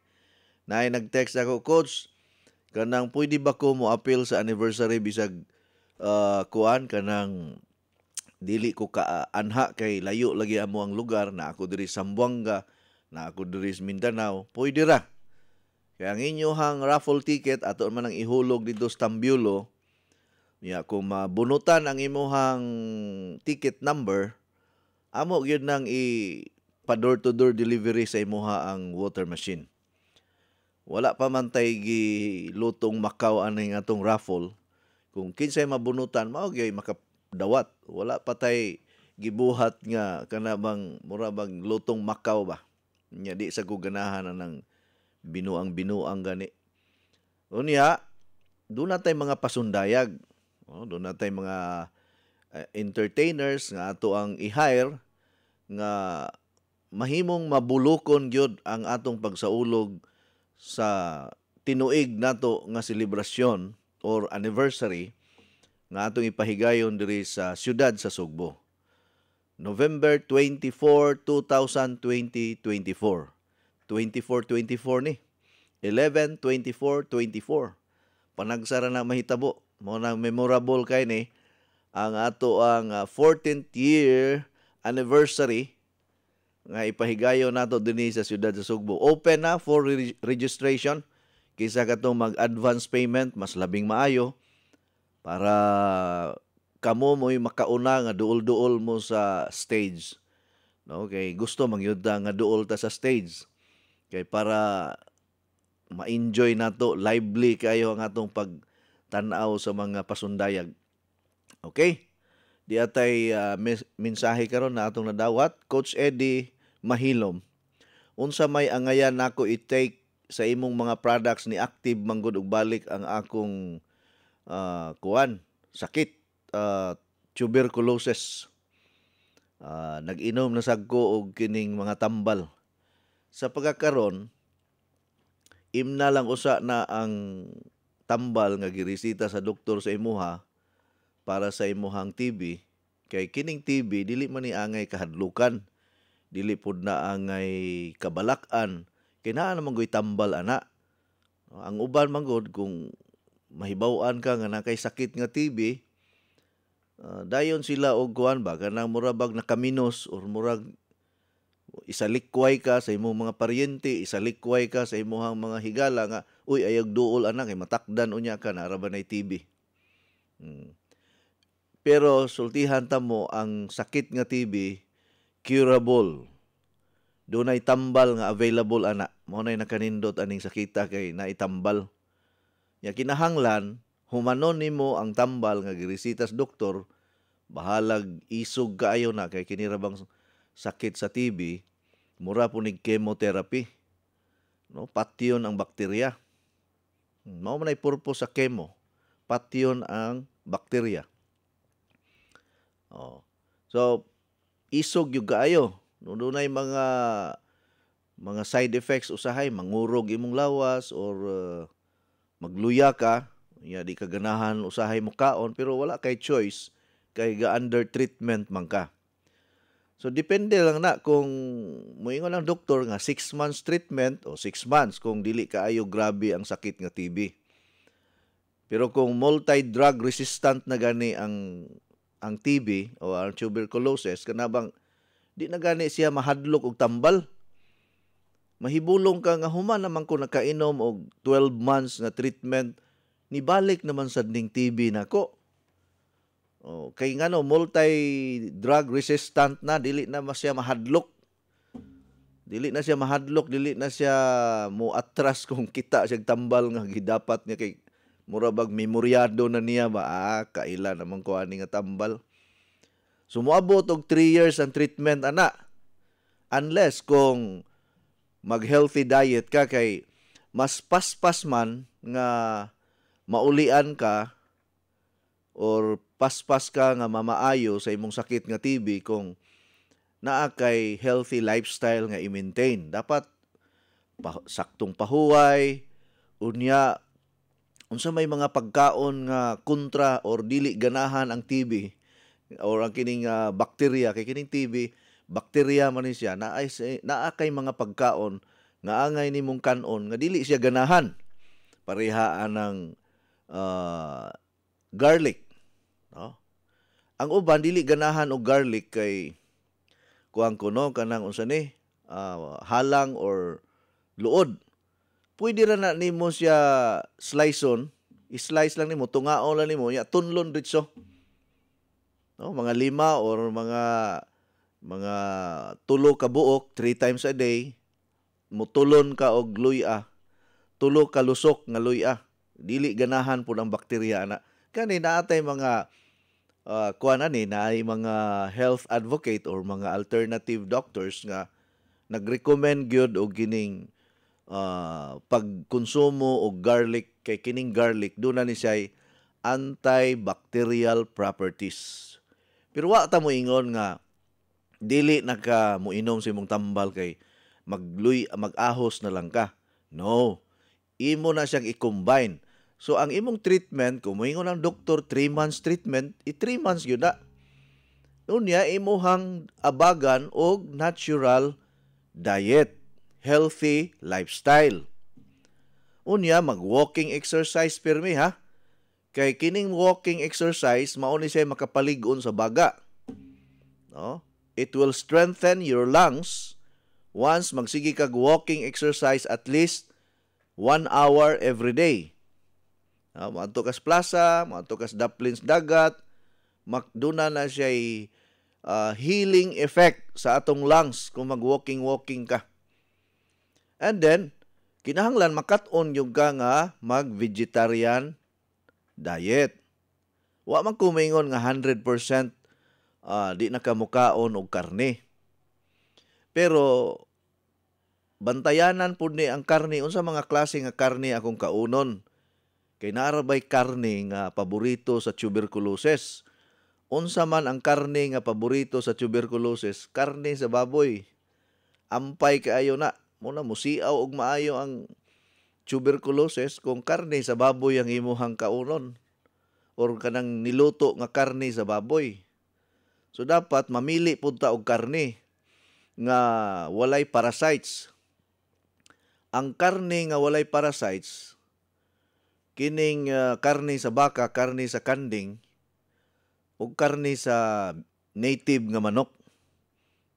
Naay nag-text ako, coach, kanang pwede ba ko mo appeal sa anniversary bisag uh, kuan kanang dili ko ka anha kay layo lagi amo ang lugar na ako diri Sambuanga na ako diri Mindanao pwede ra kay ang inyo hang raffle ticket ato man ang ihulog dito sa Tambiolo niya kung mabunutan ang imuhang ticket number amo gyud nang i pa door to door delivery sa imuha ang water machine wala pa man tay gi lutong Macau aning atong raffle kung kinsay mabunutan mao gyud maka dawat wala patay gibuhat nga kanabang murabang lutong makaw ba nya di sa guganahan na ng binuang binuang gani unya do natay mga pasundayag oh, do natay mga uh, entertainers nga ato ang i-hire nga mahimong mabulukon gyud ang atong pagsaulog sa tinuig nato nga selebrasyon or anniversary nga atong ipahigayon diri sa siyudad sa Sugbo. November 24, 2020, 24. 24 ni. 11-24-24. Panagsara na mahitabo. Mo na memorable kay ni ang ato ang 14th ah, year anniversary nga ipahigayo nato dinhi sa siyudad sa Sugbo. Open na for re registration. Kisa katong mag-advance payment, mas labing maayo para kamo mo'y makauna nga duol-duol mo sa stage. No? Kay gusto mangyuda nga duol ta sa stage. Kay para ma-enjoy nato, lively kayo ang atong pagtanaw sa mga pasundayag. Okay? Di atay uh, mensahe karon na atong nadawat, Coach Eddie Mahilom. Unsa may angayan nako i-take sa imong mga products ni Active Manggod ug balik ang akong uh, ah, kuan, sakit, uh, tuberculosis. Uh, nag-inom na sagko og kining mga tambal. Sa pagkakaron, imna lang usa na ang tambal nga giresita sa doktor sa imuha para sa imuhang TB kay kining TB dili man ni angay kahadlukan dili pud na angay kabalakan kay naa namang tambal ana ang uban man kung mahibawan ka nga nakay sakit nga TB, uh, ah, dayon sila og kuan ba kanang murabag nakaminos or murag isalikway ka sa imong mga paryente, isalikway ka sa imong mga higala nga, uy, ayag duol ana kay matakdan unya ka, naraban ay TB. Hmm. Pero sultihan ta mo, ang sakit nga TB, curable. Doon tambal nga available ana Mao na kanindot aning sakita kay naitambal. Nya kinahanglan humanon nimo ang tambal nga girisitas doktor bahalag isog kaayo na kay kinirabang sakit sa TB mura po ni chemotherapy. No, patyon ang bakterya. Mao man ay purpose sa chemo. Patyon ang bakterya. Oh. So isog yung kaayo. No, dunay mga mga side effects usahay mangurog imong lawas or uh, magluya ka, ya, di ka ganahan usahay mo kaon, pero wala kay choice kay ga-under treatment man ka. So, depende lang na kung moingon ang doktor nga 6 months treatment o 6 months kung dili kaayo grabe ang sakit nga TB. Pero kung multi-drug resistant na gani ang ang TB o ang tuberculosis, kanabang di na gani siya mahadlok og tambal mahibulong ka nga human naman ko nakainom og 12 months nga treatment ni balik naman sa ning TB nako. Oh, kay ngano multi drug resistant na dili na masya mahadlok. Dili na siya mahadlok, dili na siya mo atras kung kita siya tambal nga gidapat niya kay mura bag memoryado na niya ba ah, kaila naman ko ani nga tambal. Sumuabot so, og 3 years ang treatment ana. Unless kung mag-healthy diet ka kay mas paspas man nga maulian ka or paspas ka nga mamaayo sa imong sakit nga TB kung naa kay healthy lifestyle nga i-maintain. Dapat saktong pahuway, unya unsa may mga pagkaon nga kontra or dili ganahan ang TB or ang kining uh, bakterya kay kining TB bakterya man ni siya naa naa kay mga pagkaon nga angay nimong kanon nga dili siya ganahan parehaan anang uh, garlic no ang uban dili ganahan og garlic kay kuang kuno kanang unsa ni uh, halang or luod pwede ra na nimo siya sliceon i-slice lang nimo tungaon lang nimo ya tunlon dito no mga lima or mga mga tulo ka buok three times a day mutulon ka og luya tulo ka lusok nga luya dili ganahan pud ang bakterya ana kani naatay mga uh, kuan ani naay mga health advocate or mga alternative doctors nga nagrecommend gyud og gining uh, ah, pagkonsumo og garlic kay kining garlic do na ni siya'y antibacterial properties pero wa ta mo ingon nga dili naka muinom sa imong tambal kay magluy magahos na lang ka. No. Imo na siyang i-combine. So ang imong treatment, kumuingon ang doktor 3 months treatment, i 3 months gyud na. Unya imuhang abagan og natural diet, healthy lifestyle. Unya mag walking exercise pirmi ha. Kay kining walking exercise mao ni siya makapaligon sa baga. No? It will strengthen your lungs once magsige kag walking exercise at least 1 hour every day. Uh, maadto kas plaza, maadto kas Daplin's dagat, magduna na siya uh, ah, healing effect sa atong lungs kung mag-walking-walking ka. And then, kinahanglan makat-on yung ka nga mag-vegetarian diet. Wa man nga 100% uh, di nakamukaon og karne. Pero bantayanan pud ni ang karne unsa mga klase nga karne akong kaunon. Kay naarabay karne nga paborito sa tuberculosis. Unsa man ang karne nga paborito sa tuberculosis, karne sa baboy. Ampay kaayo na, muna musiaw og maayo ang tuberculosis kung karne sa baboy ang imuhang kaunon or kanang niluto nga karne sa baboy. So dapat mamili pud ta og karne nga walay parasites. Ang karne nga walay parasites kining uh, karne sa baka, karne sa kanding ug karne sa native nga manok.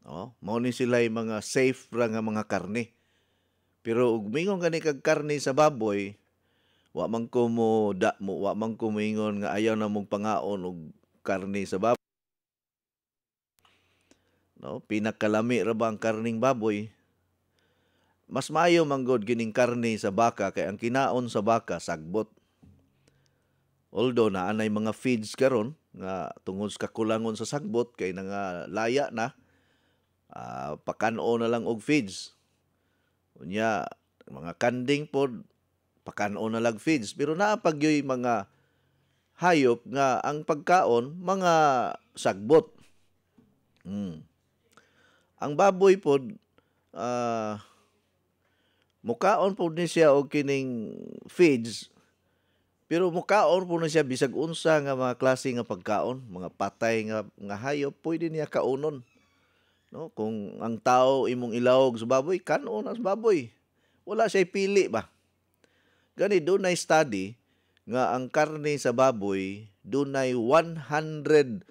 Oh, mao ni sila mga safe ra nga mga karne. Pero ug mingon gani kag karne sa baboy, wa man ko mo da mo wa man ko moingon nga ayaw na mong pangaon og karne sa baboy. No, pinakalami ra ba ang karning baboy? Mas maayo manggod gining karne sa baka kay ang kinaon sa baka sagbot. Although na anay mga feeds karon nga tungod sa kakulangon sa sagbot kay nga laya na uh, pakano na lang og feeds. Unya mga kanding pod pakano na lang feeds pero naa pagyoy mga hayop nga ang pagkaon mga sagbot. Mm. Ang baboy pod uh, mukaon po ni siya og kining feeds pero mukaon po na siya bisag unsa nga mga klase nga pagkaon, mga patay nga nga hayop pwede niya kaunon. No, kung ang tao imong ilawog sa baboy, kanon sa baboy. Wala siya pili ba? Gani do na study nga ang karne sa baboy dunay 100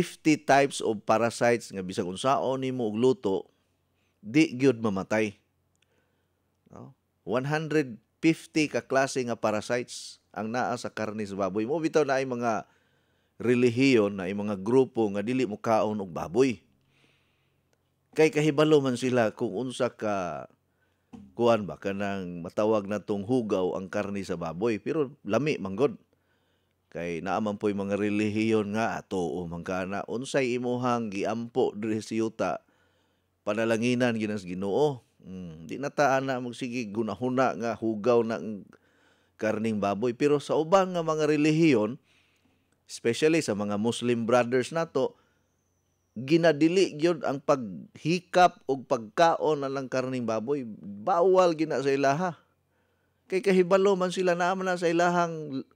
50 types of parasites nga bisag unsaon nimo og luto di gyud mamatay. No? 150 ka klase nga parasites ang naa sa karne sa baboy. Mo bitaw na ay mga relihiyon na ay mga grupo nga dili mo kaon og baboy. Kay kahibalo man sila kung unsa ka kuan ba kanang matawag na tong hugaw ang karne sa baboy pero lami manggod kay naaman po yung mga relihiyon nga ato o mangkana unsay imuhang giampo diri sa yuta panalanginan ginas Ginoo mm, di na taana magsige gunahuna nga hugaw na karning baboy pero sa ubang nga mga relihiyon especially sa mga Muslim brothers nato ginadili gyud ang paghikap og pagkaon na lang karning baboy bawal gina sa ilaha kay kahibalo man sila naman na sa ilahang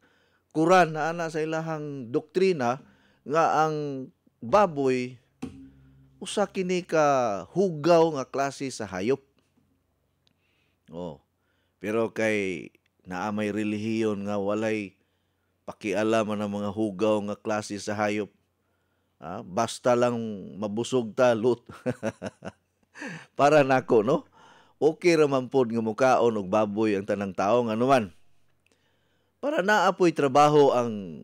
Quran na ana sa ilahang doktrina nga ang baboy usa kini ka hugaw nga klase sa hayop. Oh. Pero kay naa may relihiyon nga walay pakialaman ng mga hugaw nga klase sa hayop. Ah, basta lang mabusog ta lut. Para nako no. Okay ra man pod nga mukaon og baboy ang tanang tawo nga anuman para naapoy trabaho ang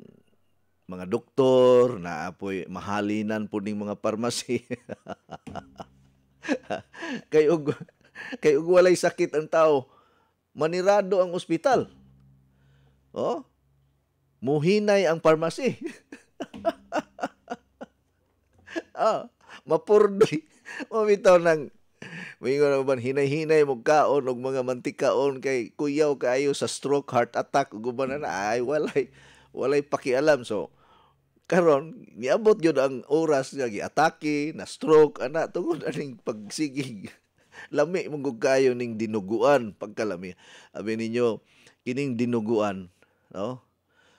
mga doktor, naapoy mahalinan po ning mga parmasi. kay og kay og walay sakit ang tao, manirado ang ospital. Oh? Muhinay ang parmasi. ah, mapurdoy. Mamitaw ng Mingon na man hinay-hinay mo kaon og mga mantikaon kay kuyaw kaayo sa stroke, heart attack guba na na ay walay walay pakialam so karon niabot gyud ang oras nga giatake na stroke ana tungod aning pagsigig lami mong kayo ning dinuguan pagkalami abi ninyo kining dinuguan no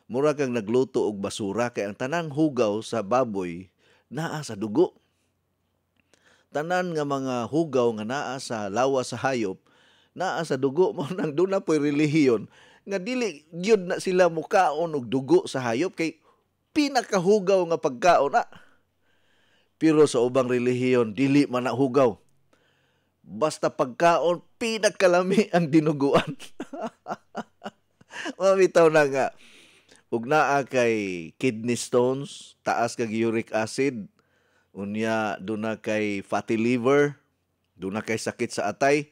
mura kang nagluto og basura kay ang tanang hugaw sa baboy naa sa dugo tanan nga mga hugaw nga naa sa lawa sa hayop naa sa dugo mo nang duna po'y relihiyon nga dili gyud na sila mukaon og dugo sa hayop kay pinakahugaw nga pagkaon na ah. pero sa ubang relihiyon dili man na hugaw basta pagkaon pinakalami ang dinuguan mamitaw na nga ug naa kay kidney stones taas kag uric acid unya duna kay fatty liver, duna kay sakit sa atay,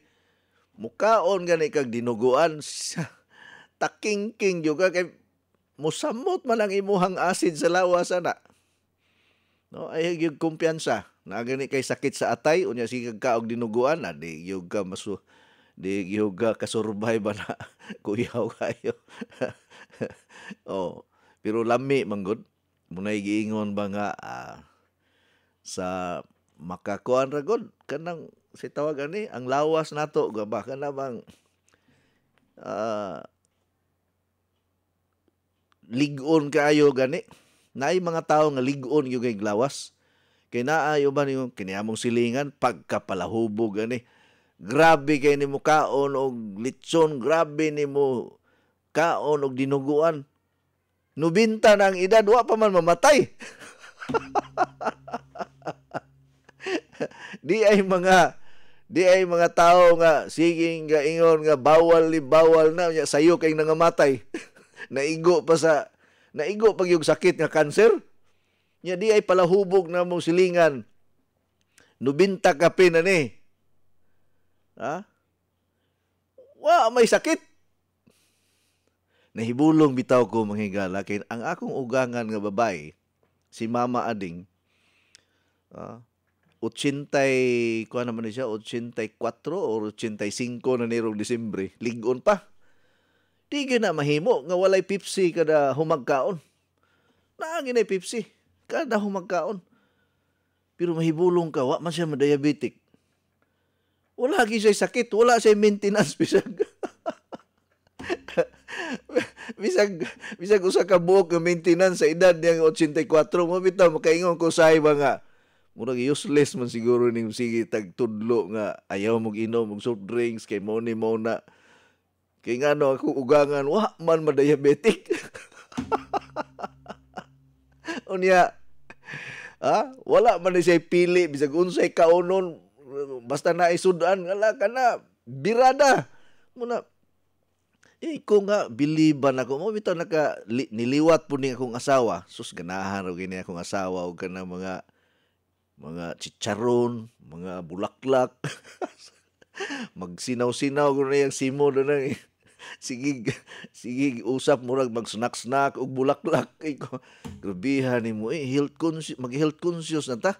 mukaon gani kag dinuguan sa takingking jud ka kay musamot man ang imuhang asid sa lawas ana. No, ay yung kumpiyansa na gani kay sakit sa atay unya sige ka og dinuguan na di gyud ka masu di gyud ka kasurvive na kuyaw kayo. oh, pero lami manggod. Munay giingon ba nga ah, sa makakuan ra gud kanang si tawag ani ang lawas nato gaba kana bang uh, ligon kaayo gani naay mga tawo nga ligon yung kay lawas kay naayo ba niyo kiniamong silingan pagkapalahubog gani grabe kay nimo kaon og litson grabe nimo kaon og dinuguan nubinta na ang edad wa pa man mamatay di ay mga di ay mga tao nga sige nga ingon nga bawal li bawal na nya sayo kay nangamatay. naigo pa sa naigo pag yung sakit nga cancer. Nya di ay palahubog na mong silingan. Nubinta ka pin ni Ha? Wa may sakit nahibulong bitaw ko mga higala kay ang akong ugangan nga babay si Mama Ading ha? 80, kuha naman na siya, 84 or 85 na nirong Disembre. Ligon pa. Di na mahimo nga walay Pepsi kada humagkaon. Naangin ay Pepsi kada humagkaon. Pero mahibulong ka, wa man siya madiabetic. Wala gi siya sakit, wala siya maintenance bisag. bisag bisag usa ka buok nga maintenance sa edad niya 84 mo bitaw makaingon ko sa iba nga murag useless man siguro ning sige tagtudlo nga ayaw mong inom og soft drinks kay mo ni mo na kay ngano ako ugangan wa man ma diabetic unya ha wala man say pili bisag unsay kaunon basta na isudan ala kana birada muna eh ko nga biliban ako mo bitaw naka li, niliwat po ni akong asawa sus ganahan og gini akong asawa og kana mga mga chicharon, mga bulaklak. Magsinaw-sinaw ko na yung simo na nang eh. sigig sigig usap murag mag snack snack ug bulaklak iko ko grabihan nimo eh health conscious mag health conscious na ta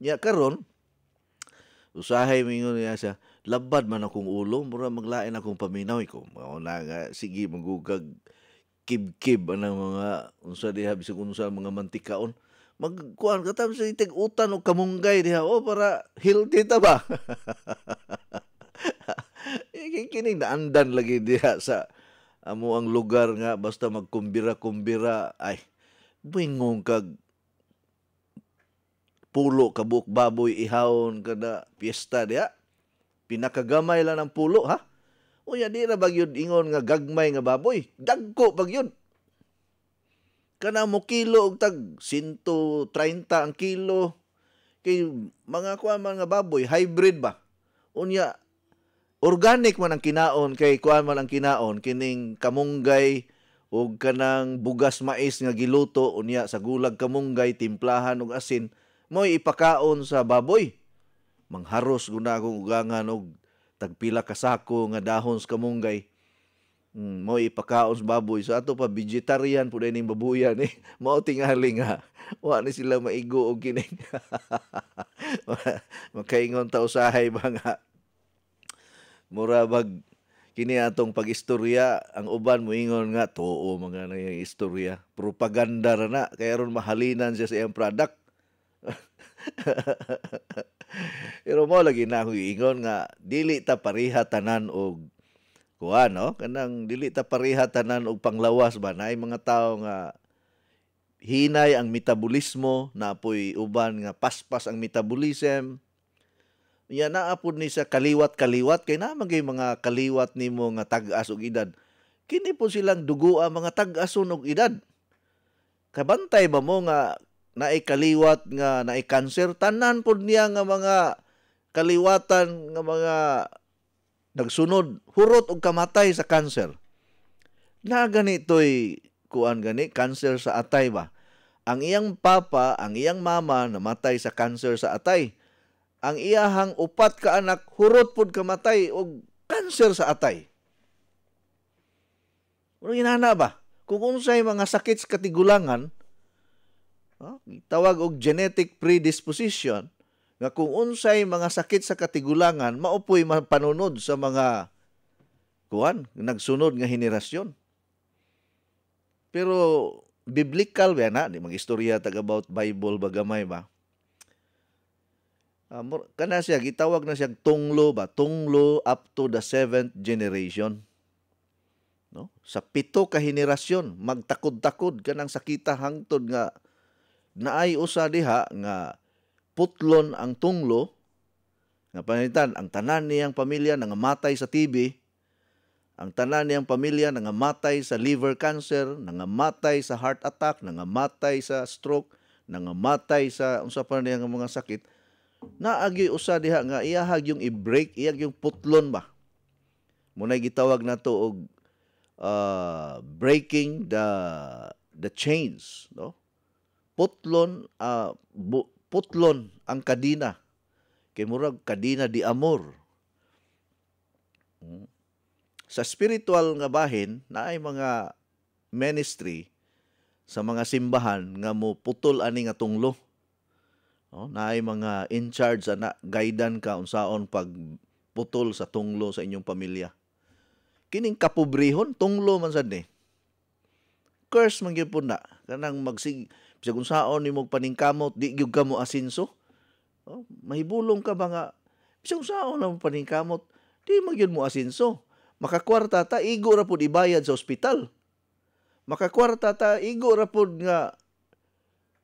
nya karon usahay mingon niya sa labad man akong ulo mura maglain akong paminaw iko mao na nga sige magugag kib-kib anang mga unsa diha bisag unsa mga mantikaon magkuan ka tapos itig utan o kamunggay diha o oh, para healthy ta ba eh, kining naandan lagi diha sa amo ang lugar nga basta magkumbira-kumbira ay buingong kag pulo kabuk baboy ihawon kada piyesta diha pinakagamay lang ang pulo ha unya di na bagyod ingon nga gagmay nga baboy dagko bagyod kana mo kilo og tag 130 ang kilo kay mga kuan man nga baboy hybrid ba unya organic man ang kinaon kay kuan man ang kinaon kining kamunggay ug kanang bugas mais nga giluto unya sa gulag kamunggay timplahan og asin moy ipakaon sa baboy mangharos guna akong ugangan og tagpila ka sako nga dahon sa kamunggay mm, mo ipakaon sa baboy. So ato pa vegetarian pud ning babuyan eh. Mo tingali nga wa ni sila maigo og kining. Makaingon ta usahay ba nga mura bag kini atong pagistorya ang uban moingon nga tuo mga na yung istorya propaganda ra na kay aron mahalinan siya sa iyang product pero mo lagi na ingon nga dili ta pareha tanan og kuha no kanang dili ta pareha tanan og panglawas ba naay mga tawo nga hinay ang metabolismo napoy uban nga paspas ang metabolism niya naapod ni sa kaliwat-kaliwat kay na magay mga kaliwat nimo nga tag-as og edad kini po silang dugo ang mga tag-ason og edad kabantay ba mo nga naay kaliwat nga naay cancer tanan pod niya nga mga kaliwatan nga mga nagsunod hurot og kamatay sa cancer na ganito'y kuan gani cancer sa atay ba ang iyang papa ang iyang mama namatay sa cancer sa atay ang iyahang upat ka anak hurot pud kamatay og cancer sa atay Ano inana ba? Kung unsay mga sakit sa katigulangan, oh, ah, tawag og genetic predisposition, nga kung unsay mga sakit sa katigulangan maupoy panunod sa mga kuan nagsunod nga henerasyon pero biblical ba na di magistorya tag about Bible bagamay ba uh, kana siya gitawag na siya tunglo ba tunglo up to the seventh generation no sa pito ka henerasyon magtakod-takod kanang sakita hangtod nga naay usa diha nga putlon ang tunglo, nga panitan, ang tanan niyang pamilya nga nangamatay sa TB, ang tanan niyang pamilya nga nangamatay sa liver cancer, nga nangamatay sa heart attack, nga nangamatay sa stroke, nga nangamatay sa unsa pa niya nga mga sakit, naagi usa diha nga iyahag yung i-break, iyahag yung putlon ba. Munay gitawag nato og uh, breaking the the chains, no? Putlon uh, bu- putlon ang kadina. Kay murag kadina di amor. Hmm. Sa spiritual nga bahin, naay mga ministry sa mga simbahan nga mo putol ani nga tunglo. Oh, na mga in charge ana guidan ka unsaon pag putol sa tunglo sa inyong pamilya. Kining kapobrehon tunglo man sad ni. Curse man gyud na kanang magsig sa kung saon ni mong paningkamot, di gyud ka mo asinso. Oh, mahibulong ka ba nga? Sa kung saon na paningkamot, di magyud mo asinso. Makakwarta ta, igo ra pud ibayad sa ospital. Makakwarta ta, igo ra pud nga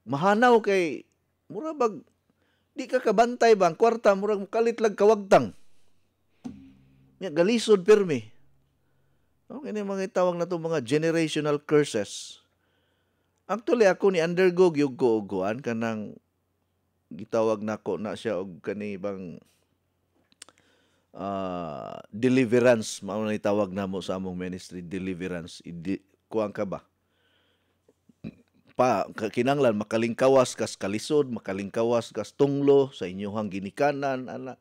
mahanaw kay mura bag di ka kabantay ba ang kwarta murag kalit lang kawagtang nga galisod pirmi oh ini mga tawag na to mga generational curses Actually ako ni undergo gyud ko kanang gitawag nako na siya og kani bang uh, deliverance mao ni tawag namo sa among ministry deliverance Idi, kuang ka ba pa kinanglan makalingkawas kas kalisod makalingkawas kas tunglo sa inyohang ginikanan ana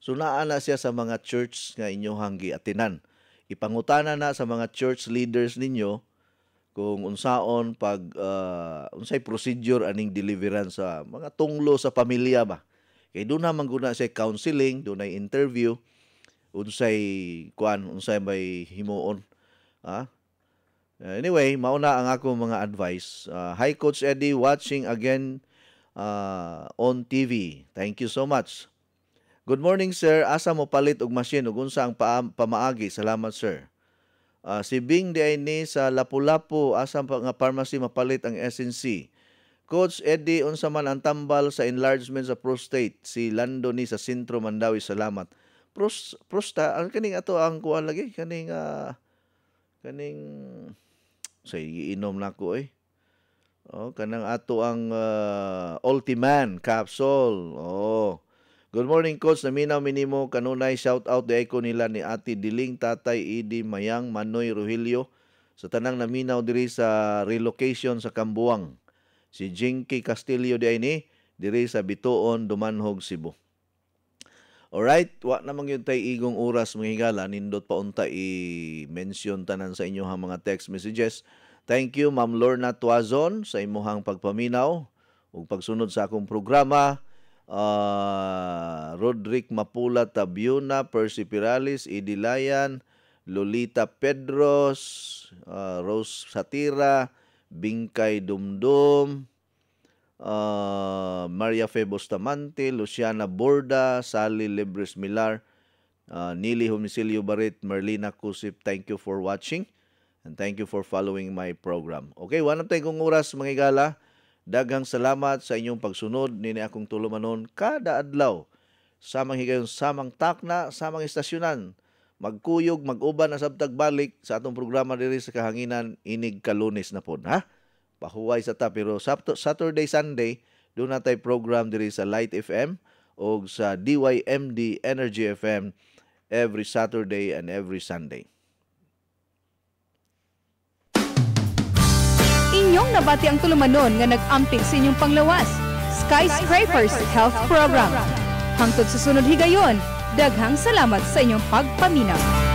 so naa na siya sa mga church nga inyohang giatinan ipangutana na sa mga church leaders ninyo kung unsaon pag uh, unsay procedure aning deliverance sa mga tunglo sa pamilya ba kay do na manguna sa counseling do na interview unsay kuan unsay may himuon ha ah? anyway mao na ang ako mga advice uh, hi coach Eddie watching again uh, on TV thank you so much good morning sir asa mo palit og machine ug unsa ang pamaagi salamat sir Uh, si Bing di ni sa Lapu-Lapu asa pa nga pharmacy mapalit ang SNC. Coach Eddie unsa man ang tambal sa enlargement sa prostate si Lando ni sa Sentro Mandawi salamat. Pros, prosta ang kaning ato ang kuan lagi kaning uh, kaning say inom nako eh. Oh, kanang ato ang uh, Ultiman capsule. Oh. Good morning coach, naminaw minimo kanunay shout out di ko nila ni Ate Diling, Tatay Idi Mayang, Manoy Ruhilio sa tanang naminaw diri sa relocation sa Kambuang. Si Jinky Castillo di ni diri sa Bituon, Dumanhog, Cebu. All right, wa namang yung tay igong oras mga higala. Nindot pa unta i-mention tanan sa inyo mga text messages. Thank you Ma'am Lorna Tuazon sa imuhang pagpaminaw ug pagsunod sa akong programa uh, ah, Rodrick Mapula Tabiuna, Percy Piralis, Idilayan, Lolita Pedros, uh, Rose Satira, Bingkay Dumdum, uh, Maria Fe Bustamante, Luciana Borda, Sally Libres Millar, uh, Nili Humisilio Barit, Merlina Kusip. Thank you for watching and thank you for following my program. Okay, wala tayong oras mga igala. Daghang salamat sa inyong pagsunod nini akong tulumanon kada adlaw. Samang higayon samang takna, samang istasyonan. Magkuyog, mag-uban na sabtag balik sa atong programa diri sa kahanginan inig kalunes na pod ha. Pahuway sa ta pero Saturday Sunday do natay program diri sa Light FM o sa DYMD Energy FM every Saturday and every Sunday. Inyong nabati ang tulumanon nga nag-amping sa inyong panglawas, Skyscrapers Health Program. Hangtod sa sunod higayon, daghang salamat sa inyong pagpaminaw.